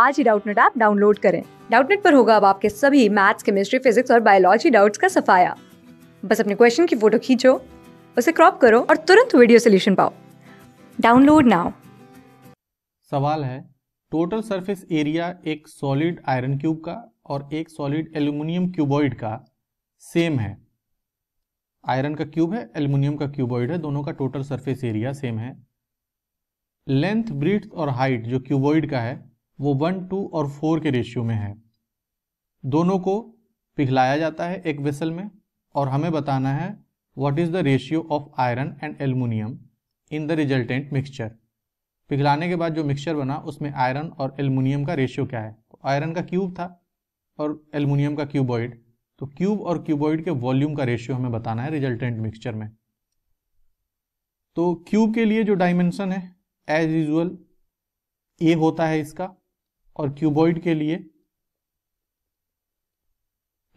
आज ही Doubtnet app download करें डाउटनेट पर होगा अब आपके सभी मैथ्स केमिस्ट्री फिजिक्स और बायोलॉजी डाउट्स का सफाया बस अपने क्वेश्चन की फोटो खींचो उसे क्रॉप करो और तुरंत वीडियो सोल्यूशन पाओ डाउनलोड नाउ सवाल है टोटल सरफेस एरिया एक सॉलिड आयरन क्यूब का और एक सॉलिड एल्यूमिनियम क्यूबॉइड का सेम है आयरन का क्यूब है एल्यूमिनियम का क्यूबॉइड है दोनों का टोटल सरफेस एरिया सेम है लेंथ ब्रिथ और हाइट जो क्यूबॉइड का है वो वन टू और फोर के रेशियो में है दोनों को पिघलाया जाता है एक वेसल में और हमें बताना है what is the ratio of iron and aluminium in the resultant mixture पिघलाने के बाद जो मिक्सचर बना उसमें आयरन और एल्यूमिनियम का रेशियो क्या है तो आयरन का क्यूब था और एल्यूमिनियम का क्यूबॉइड तो क्यूब और क्यूबॉइड के वॉल्यूम का रेशियो हमें बताना है रिजल्टेंट मिक्सचर में तो क्यूब के लिए जो डायमेंशन है एज यूजल ए होता है इसका और क्यूबॉइड के लिए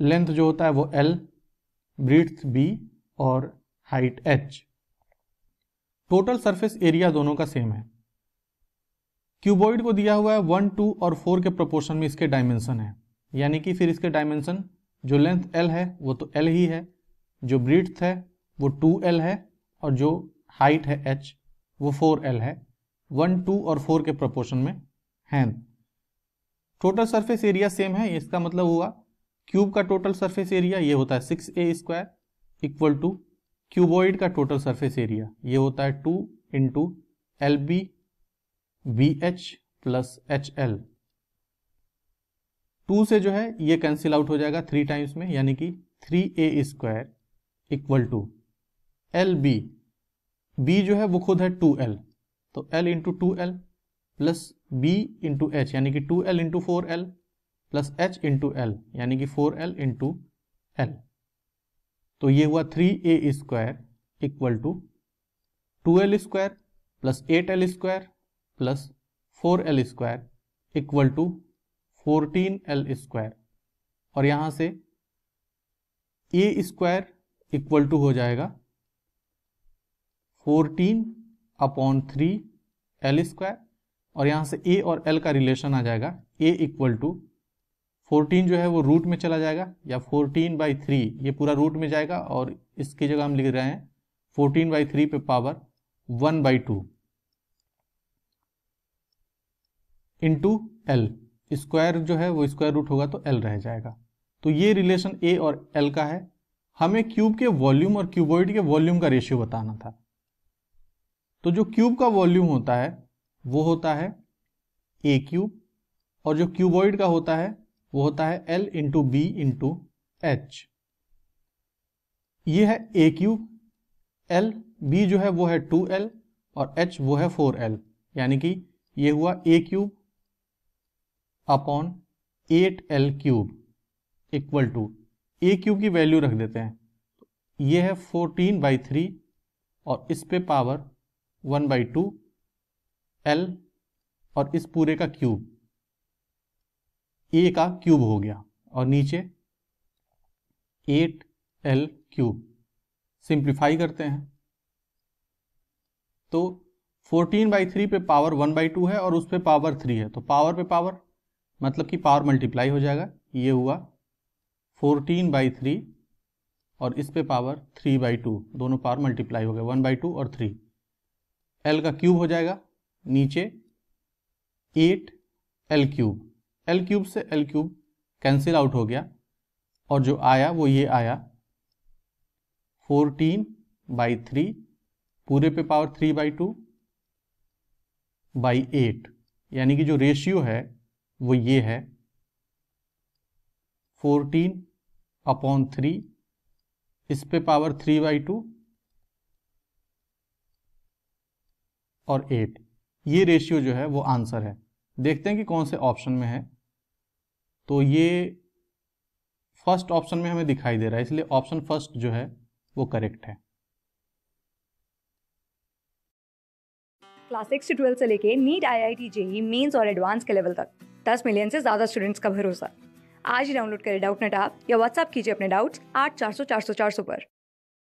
लेंथ जो होता है वो एल ब्रीथ बी और height H total surface area दोनों का सेम है क्यूबॉइड को दिया हुआ है वन टू और फोर के प्रोपोर्शन में इसके डायमेंशन है यानी कि फिर इसके डायमेंशन जो लेंथ एल है वो तो एल ही है जो ब्रीथ है वो टू एल है और जो हाइट है एच वो फोर एल है वन टू और फोर के प्रोपोर्शन में हैं टोटल सरफेस एरिया सेम है इसका मतलब हुआ क्यूब का टोटल सरफेस एरिया ये होता है six A square equal to cuboid का टोटल सरफेस एरिया ये होता है two into L B B H plus H L two से जो है ये कैंसिल आउट हो जाएगा थ्री टाइम्स में यानी कि three A square equal to L B B जो है वो खुद है टू एल तो L into two L plus B into H यानी कि two L into four L plus H into L यानी कि फोर एल इंटू एल तो ये हुआ three A square equal to two L square plus eight L square plus four L square equal to fourteen L square और यहां से A square equal to हो जाएगा fourteen upon three L square और यहाँ से ए और एल का रिलेशन आ जाएगा ए इक्वल टू फोर्टीन जो है वो रूट में चला जाएगा या फोर्टीन बाई थ्री ये पूरा रूट में जाएगा और इसकी जगह हम लिख रहे हैं फोर्टीन बाई थ्री पे power one by two into L square जो है वो स्क्वायर रूट होगा तो एल रह जाएगा तो ये रिलेशन ए और एल का है हमें क्यूब के वॉल्यूम और क्यूबॉइड के वॉल्यूम का रेशियो बताना था तो जो क्यूब का वॉल्यूम होता है वो होता है ए क्यूब और जो क्यूबॉइड का होता है वो होता है L into B into H ये है ए क्यूब एल बी जो है वो है टू एल और एच वो है फोर एल यानी कि ये हुआ A cube upon eight L cube equal to A cube की वैल्यू रख देते हैं ये है फोर्टीन बाई थ्री और इस पे power one by two L और इस पूरे का क्यूब ए का क्यूब हो गया और नीचे एट एल क्यूब सिंप्लीफाई करते हैं तो 14 बाई थ्री पे पावर 1 बाई टू है और उस पर पावर 3 है तो पावर पे पावर मतलब कि पावर मल्टीप्लाई हो जाएगा ये हुआ 14 बाई थ्री और इस पे पावर 3 बाई टू दोनों पावर मल्टीप्लाई हो गया 1 बाई टू और 3 एल का क्यूब हो जाएगा नीचे eight L cube L cube से एल क्यूब कैंसिल आउट हो गया और जो आया वो ये आया फोरटीन बाई थ्री पूरे पे power three by two by eight यानी कि जो रेशियो है वो ये है फोरटीन अपॉन थ्री इस पे पावर थ्री बाई टू और एट ये रेशियो जो है वो आंसर है देखते हैं कि कौन से ऑप्शन में है तो ये फर्स्ट ऑप्शन में हमें दिखाई दे रहा है इसलिए ऑप्शन फर्स्ट जो है वो करेक्ट है क्लास सिक्स से ट्वेल्थ से लेके NEET I I T JEE Mains और एडवांस के लेवल तक दस मिलियन से ज़्यादा स्टूडेंट्स का भरोसा आज ही डाउनलोड करें डाउट नेट आप या व्हाट्सअप कीजिए अपने डाउट्स आठ चार सौ चार सौ चार सौ पर